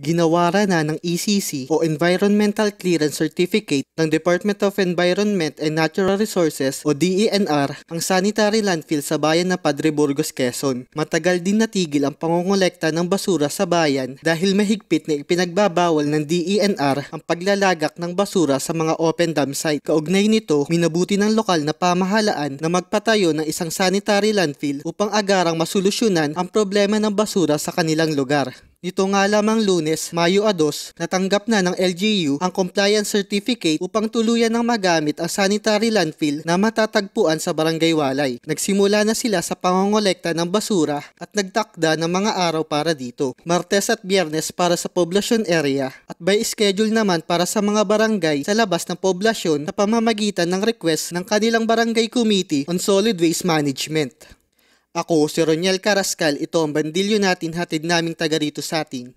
Ginawaran na ng ECC o Environmental Clearance Certificate ng Department of Environment and Natural Resources o DENR ang sanitary landfill sa bayan ng Padre Burgos, Quezon. Matagal din natigil ang pangongolekta ng basura sa bayan dahil mahigpit na ipinagbabawal ng DENR ang paglalagak ng basura sa mga open dump site. Kaugnay nito, minabuti ng lokal na pamahalaan na magpatayo ng isang sanitary landfill upang agarang masolusyonan ang problema ng basura sa kanilang lugar. Nito nga lamang lunes, Mayo 2, natanggap na ng LGU ang compliance certificate upang tuluyan ng magamit ang sanitary landfill na matatagpuan sa barangay Walay. Nagsimula na sila sa pangongolekta ng basura at nagtakda ng mga araw para dito. Martes at Biyernes para sa poblasyon area at by schedule naman para sa mga barangay sa labas ng poblasyon sa pamamagitan ng request ng kanilang barangay committee on solid waste management. Ako si Roniel Carascal, ito ang bandilyo natin hatid naming taga rito sa atin.